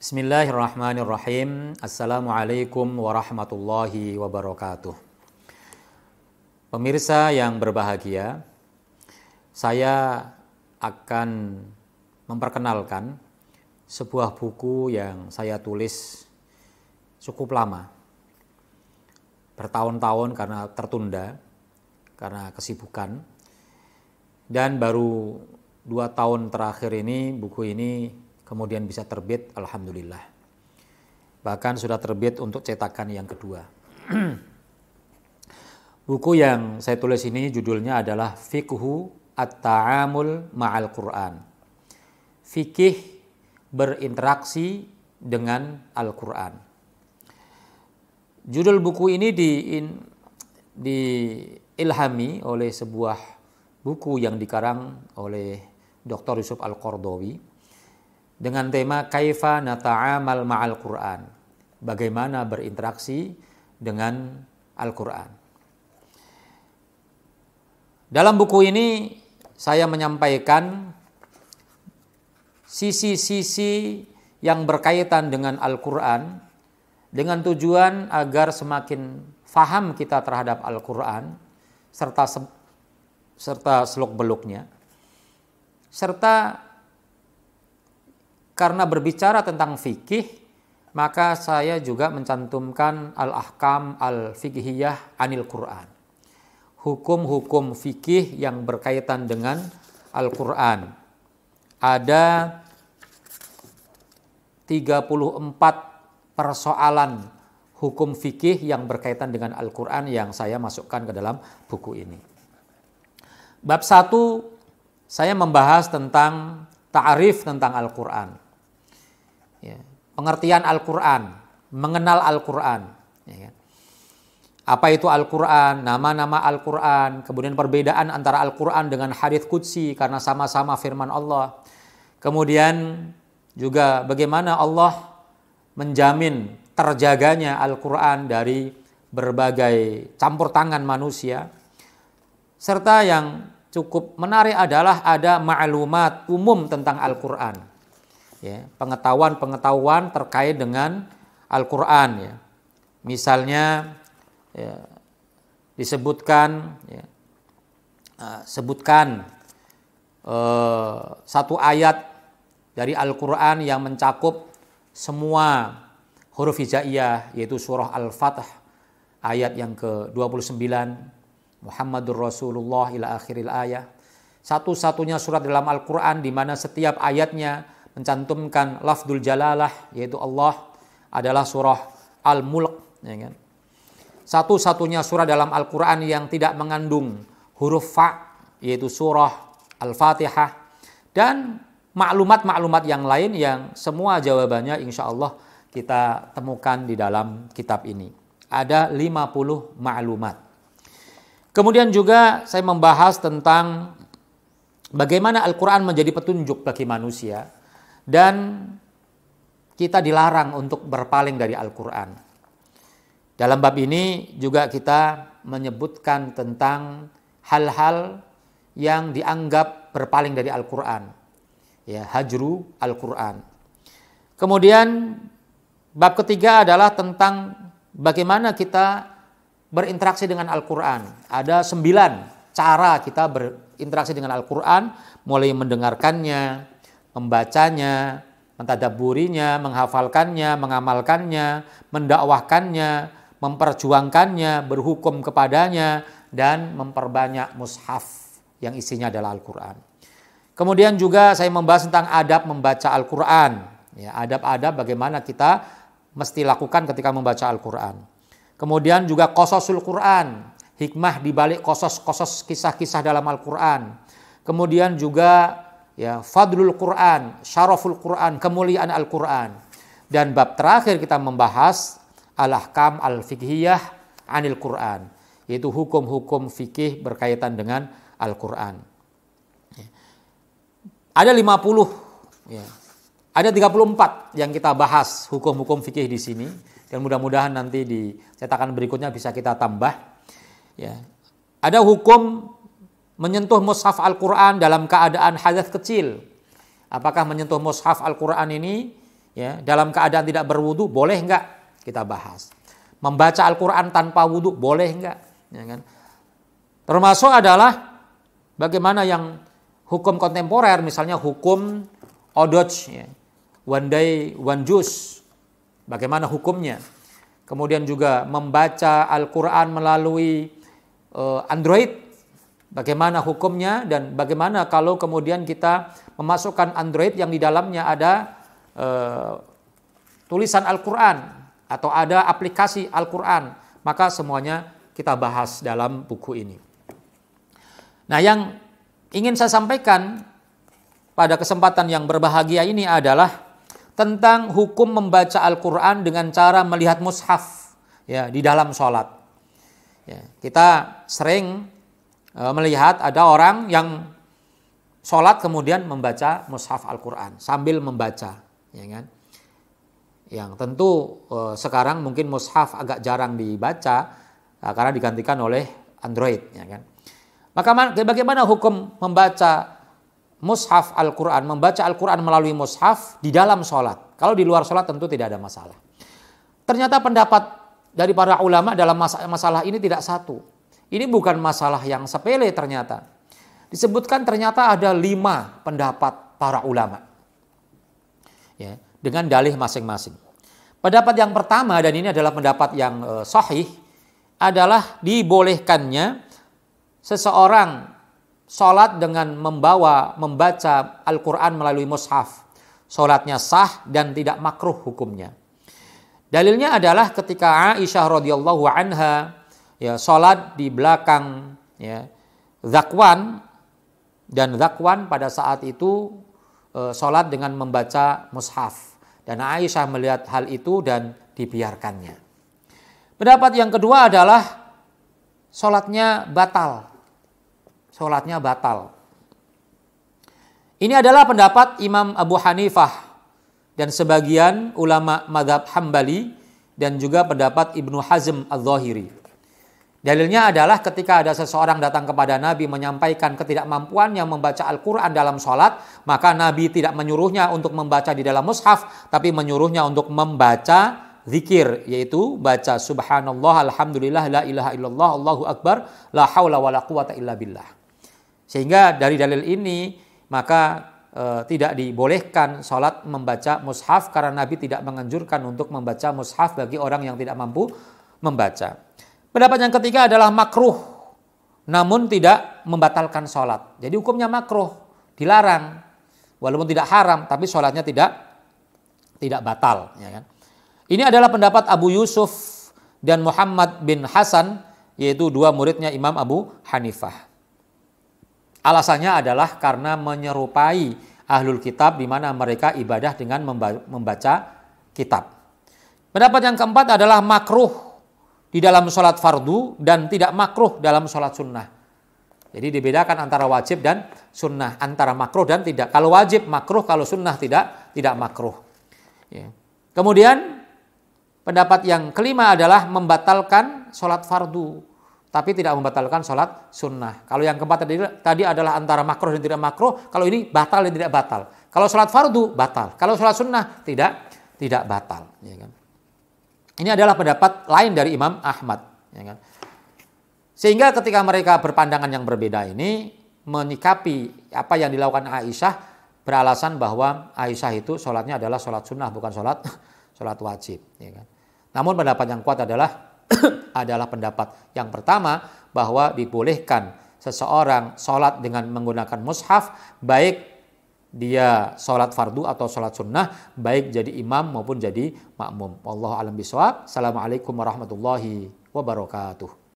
Bismillahirrahmanirrahim. Assalamualaikum warahmatullahi wabarakatuh. Pemirsa yang berbahagia, saya akan memperkenalkan sebuah buku yang saya tulis cukup lama. Bertahun-tahun karena tertunda, karena kesibukan. Dan baru dua tahun terakhir ini buku ini kemudian bisa terbit alhamdulillah. Bahkan sudah terbit untuk cetakan yang kedua. Buku yang saya tulis ini judulnya adalah Fikhu At-Ta'amul Ma'al Quran. Fikih berinteraksi dengan Al-Quran. Judul buku ini di, in, diilhami oleh sebuah buku yang dikarang oleh Dr. Yusuf Al-Qardawi dengan tema kaifa nata'amal ma'al Qur'an. Bagaimana berinteraksi dengan Al-Qur'an. Dalam buku ini saya menyampaikan sisi-sisi yang berkaitan dengan Al-Qur'an dengan tujuan agar semakin faham kita terhadap Al-Qur'an serta serta seluk-beluknya serta karena berbicara tentang fikih, maka saya juga mencantumkan al-ahkam al-fiqhiyah anil Quran. Hukum-hukum fikih yang berkaitan dengan Al-Quran. Ada 34 persoalan hukum fikih yang berkaitan dengan Al-Quran yang saya masukkan ke dalam buku ini. Bab satu saya membahas tentang ta'rif tentang Al-Quran ya, pengertian Al-Quran, mengenal Al-Quran. Ya, kan? apa itu Al-Quran, nama-nama Al-Quran, kemudian perbedaan antara Al-Quran dengan hadith Kudsi karena sama-sama firman Allah. Kemudian juga bagaimana Allah menjamin terjaganya Al-Quran dari berbagai campur tangan manusia. Serta yang cukup menarik adalah ada maklumat umum tentang Al-Quran ya, pengetahuan-pengetahuan terkait dengan Al-Quran. Ya. Misalnya ya, disebutkan, ya, eh, sebutkan eh, satu ayat dari Al-Quran yang mencakup semua huruf hijaiyah yaitu surah Al-Fatih ayat yang ke-29 Muhammadur Rasulullah ila akhiril ayah satu-satunya surat dalam Al-Quran di mana setiap ayatnya mencantumkan lafdul jalalah yaitu Allah adalah surah Al-Mulk ya kan? Satu-satunya surah dalam Al-Qur'an yang tidak mengandung huruf fa yaitu surah Al-Fatihah dan maklumat-maklumat yang lain yang semua jawabannya insya Allah kita temukan di dalam kitab ini. Ada 50 maklumat. Kemudian juga saya membahas tentang bagaimana Al-Quran menjadi petunjuk bagi manusia dan kita dilarang untuk berpaling dari Al-Quran. Dalam bab ini juga kita menyebutkan tentang hal-hal yang dianggap berpaling dari Al-Quran. Ya, hajru Al-Quran. Kemudian bab ketiga adalah tentang bagaimana kita berinteraksi dengan Al-Quran. Ada sembilan cara kita berinteraksi dengan Al-Quran, mulai mendengarkannya, membacanya, mentadaburinya, menghafalkannya, mengamalkannya, mendakwahkannya, memperjuangkannya, berhukum kepadanya, dan memperbanyak mushaf yang isinya adalah Al-Quran. Kemudian juga saya membahas tentang adab membaca Al-Quran. Ya, adab-adab bagaimana kita mesti lakukan ketika membaca Al-Quran. Kemudian juga kososul Quran, hikmah dibalik kosos-kosos kisah-kisah dalam Al-Quran. Kemudian juga ya fadlul Quran, syaraful Quran, kemuliaan Al-Quran. Dan bab terakhir kita membahas al-ahkam al-fikhiyah anil Quran, yaitu hukum-hukum fikih berkaitan dengan Al-Quran. Ada 50 ya. Ada 34 ya. yang kita bahas hukum-hukum fikih di sini dan mudah-mudahan nanti di cetakan berikutnya bisa kita tambah ya. Ada hukum menyentuh mushaf Al-Qur'an dalam keadaan hadas kecil. Apakah menyentuh mushaf Al-Qur'an ini ya dalam keadaan tidak berwudu boleh enggak? Kita bahas. Membaca Al-Qur'an tanpa wudu boleh enggak? Ya kan? Termasuk adalah bagaimana yang hukum kontemporer misalnya hukum odoj ya. One day one juice. Bagaimana hukumnya? Kemudian juga membaca Al-Qur'an melalui uh, Android bagaimana hukumnya dan bagaimana kalau kemudian kita memasukkan Android yang di dalamnya ada e, tulisan Al-Qur'an atau ada aplikasi Al-Qur'an, maka semuanya kita bahas dalam buku ini. Nah, yang ingin saya sampaikan pada kesempatan yang berbahagia ini adalah tentang hukum membaca Al-Quran dengan cara melihat mushaf ya di dalam sholat. Ya, kita sering Eh, melihat ada orang yang sholat kemudian membaca mushaf Al-Quran sambil membaca, ya kan? Yang tentu eh, sekarang mungkin mushaf agak jarang dibaca eh, karena digantikan oleh Android, ya kan? Maka bagaimana hukum membaca mushaf Al-Quran, membaca Al-Quran melalui mushaf di dalam sholat? Kalau di luar sholat tentu tidak ada masalah. Ternyata pendapat dari para ulama dalam masalah ini tidak satu. Ini bukan masalah yang sepele ternyata. Disebutkan ternyata ada lima pendapat para ulama. Ya, dengan dalih masing-masing. Pendapat yang pertama dan ini adalah pendapat yang e, sahih adalah dibolehkannya seseorang sholat dengan membawa membaca Al-Quran melalui mushaf. Sholatnya sah dan tidak makruh hukumnya. Dalilnya adalah ketika Aisyah radhiyallahu anha ya salat di belakang ya zakwan dan zakwan pada saat itu e, salat dengan membaca mushaf dan Aisyah melihat hal itu dan dibiarkannya. Pendapat yang kedua adalah salatnya batal. Salatnya batal. Ini adalah pendapat Imam Abu Hanifah dan sebagian ulama madhab Hambali dan juga pendapat Ibnu Hazm al zahiri Dalilnya adalah ketika ada seseorang datang kepada Nabi menyampaikan ketidakmampuannya membaca Al-Quran dalam sholat, maka Nabi tidak menyuruhnya untuk membaca di dalam mushaf, tapi menyuruhnya untuk membaca zikir, yaitu baca subhanallah, alhamdulillah, la ilaha illallah, allahu akbar, la hawla wa la quwata illa billah. Sehingga dari dalil ini, maka e, tidak dibolehkan sholat membaca mushaf karena Nabi tidak menganjurkan untuk membaca mushaf bagi orang yang tidak mampu membaca. Pendapat yang ketiga adalah makruh, namun tidak membatalkan sholat. Jadi hukumnya makruh, dilarang, walaupun tidak haram, tapi sholatnya tidak tidak batal. Ya kan? Ini adalah pendapat Abu Yusuf dan Muhammad bin Hasan, yaitu dua muridnya Imam Abu Hanifah. Alasannya adalah karena menyerupai ahlul kitab di mana mereka ibadah dengan membaca kitab. Pendapat yang keempat adalah makruh di dalam sholat fardu dan tidak makruh dalam sholat sunnah. Jadi dibedakan antara wajib dan sunnah, antara makruh dan tidak. Kalau wajib makruh, kalau sunnah tidak tidak makruh. Ya. Kemudian pendapat yang kelima adalah membatalkan sholat fardu, tapi tidak membatalkan sholat sunnah. Kalau yang keempat tadi, tadi adalah antara makruh dan tidak makruh, kalau ini batal dan tidak batal. Kalau sholat fardu batal, kalau sholat sunnah tidak tidak batal. Ya kan? Ini adalah pendapat lain dari Imam Ahmad. Ya kan? Sehingga ketika mereka berpandangan yang berbeda ini menyikapi apa yang dilakukan Aisyah beralasan bahwa Aisyah itu sholatnya adalah sholat sunnah bukan sholat sholat wajib. Ya kan? Namun pendapat yang kuat adalah adalah pendapat yang pertama bahwa dibolehkan seseorang sholat dengan menggunakan mushaf baik dia sholat fardu atau sholat sunnah baik jadi imam maupun jadi makmum. Allah alam biswab. Assalamualaikum warahmatullahi wabarakatuh.